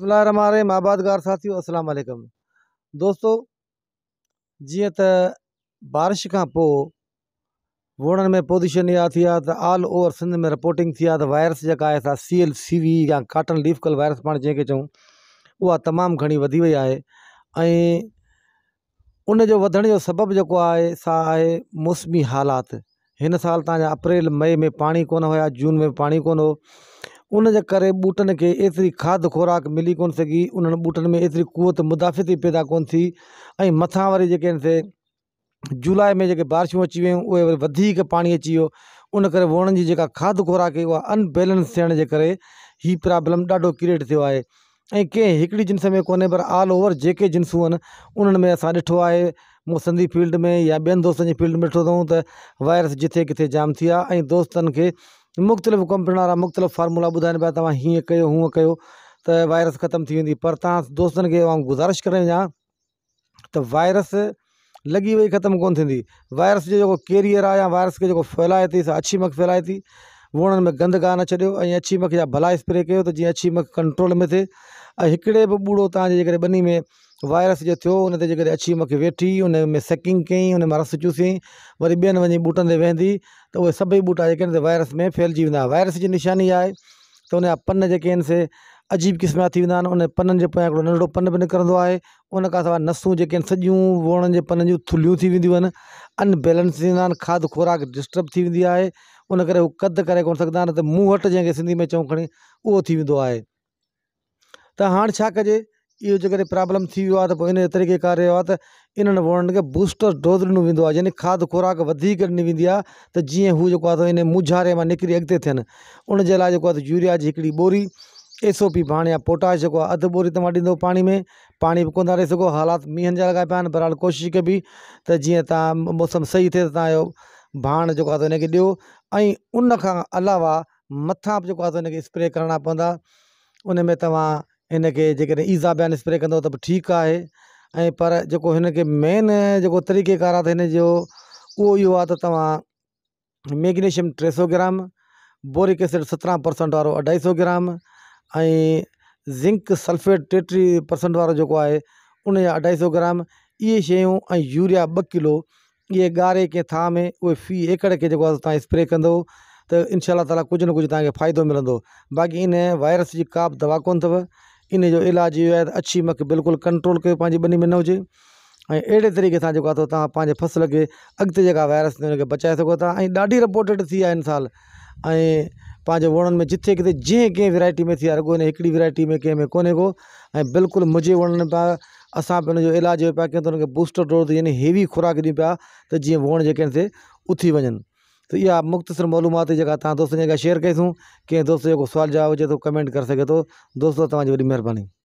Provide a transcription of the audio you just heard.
बसमिल हमारे माबादगार साथियों असलकम दोस्तों जीअं त बारिश का पोइ वणनि में पोजिशन यहाँ थी आहे ऑल ओवर सिंध में रिपोर्टिंग थी वायरस जेका आहे सी एल सी वी या काटन लीफ वायरस पाण जंहिंखे चऊं उहा तमामु घणी वधी वई आहे ऐं उनजो जो सबबु सा मौसमी हालात इन साल तप्रैल मई में पानी को जून में पानी को ઉનજે કરે બૂટન કે ઇતરી ખાધ ખોરાક મિલી કોન સગી ઉન બૂટન મે ઇતરી કવત મુદાફતી પેદા કોન થી અઈ મથાવારી જેકે સે જુલાઈ મે જે કે بارشો અચીયો ઓય વધીક પાણી અચીયો ઉન કરે વણજી જેકા ખાધ ખોરાક કે અનબેલેન્સ થણ જે કરે હી પ્રોબ્લેમ ડાડો ક્રિએટ થયો આય અઈ કે હકડી જનસ મે કોને બર ઓલ ઓવર જેકે જનસુ હન ઉનન મે સાડઠો આય મો સંધી ફિલ્ડ મે يا બેન દોસ્તની ફિલ્ડ મેઠો તો વાયરસ જથે કથે જામ થિયા અઈ દોસ્તન કે मुख़्तलिफ़ कंपनी वारा मुख़्तलिफ़ फार्मूला ॿुधाइनि पिया तव्हां हीअं कयो हूअं कयो त वायरस ख़तमु थी वेंदी पर तव्हां दोस्तनि खे गुज़ारिश करे वञा त वायरस लॻी वई ख़तमु कोन थींदी वायरस जो जेको कैरियर आहे या वायरस खे जेको फैलाए थी सा अछी मक फैलाए थी वुण में गंद गा न छो अछी मख या भला स्प्रे कर तो जी अछी मख कंट्रोल में थे एकड़े भी बूढ़ो ॿूड़ो बनी में वायरस जो थो उन अछी मख वेठी उन में सेकिंग कई उन रस चूस वरी बेन वही बूटन से वेहंदी तो उहे सभी बूटा जो वायरस में फैलजी वेंदा वायरस की निशानी आए तो उन पन से अजीब क़िस्म जा थी वा उन पन्न के पोया हिकिड़ो पन भी निकिरंदो है उन नसू जो सजू जेके के पन्न वणनि थी वेंदियूं अनबैलेंस खाद ख़ुराक डिस्टर्ब थी वी है उन कर कद कर मुँह वट जैसे सिंधी में चौं खी वो थी वेंदो आहे त हाणे छा कजे प्रॉब्लम थी वो तो इन तरीक़े कार आहे त इन्हनि बूस्टर डोज़ दिनों वो यानी खाद ख़ुराक वधीक वी तो आहे इन मुझारे में निकिरी अगत थे उनजे यूरिया की बोरी एस ओ पी हाणे पोटाश जो आहे बोरी तुम दी पानी में पानी भी कोन रही ॾेई हालात मीहन जहाँ लगा पाया आहिनि कोशिश कभी तो जी जीअं मौसम सही थे तो भाण जो आहे त हिनखे उन अलावा मथा भी जेको आहे स्प्रे करना पवंदा उन में तव्हां हिनखे ईज़ा बयान स्प्रे कंदो तो ठीक है पर जो इनके मेन जो तरीक़ेकार आहे त हिन मैग्नेशियम टे सौ ग्राम बोरिक एसिड सत्रह परसेंट वो अढाई सौ ग्राम ज़िंक सल्फेट टेटी परसेंट वो जो है उन अढाई सौ ग्राम ये शूँ यूरिया ब किलो ये गारे के था में उ फी एकड़ के जो स्प्रे कंदो तो इनशा तला कुछ न कुछ तक फ़ायद मिल बाक़ी इन वायरस की का भी दवा को इन जो इलाज यो है अच्छी मक बिल्कुल कंट्रोल कर बनी में न हो अड़े तरीक़े से जो आहे फ़सल के अगत वायरस बचा सोता बचाए रिपोर्टेड थी इन साल पाँच वणनि में जिथे किथे जै कें वैरायटी में थी रुगो हिन हिकिड़ी वैरायटी में कें में कोन्हे को बिल्कुल मुझे मुंहिंजे वणनि में पिया असां पिया हुनजो इलाजु पिया कयूं त बूस्टर डोज़ यानी हेवी खुराक ॾियूं पा तो जीअं वण जेके आहिनि उथी वन तो यह मुख्तसर मालूमात जेका तव्हां दोस्तनि जेका शेयर कईसूं कें दोस्त जेको सवाल जवाब हो तो कमेंट कर सके तो दोस्तों तुम्हारी वही महिरबानी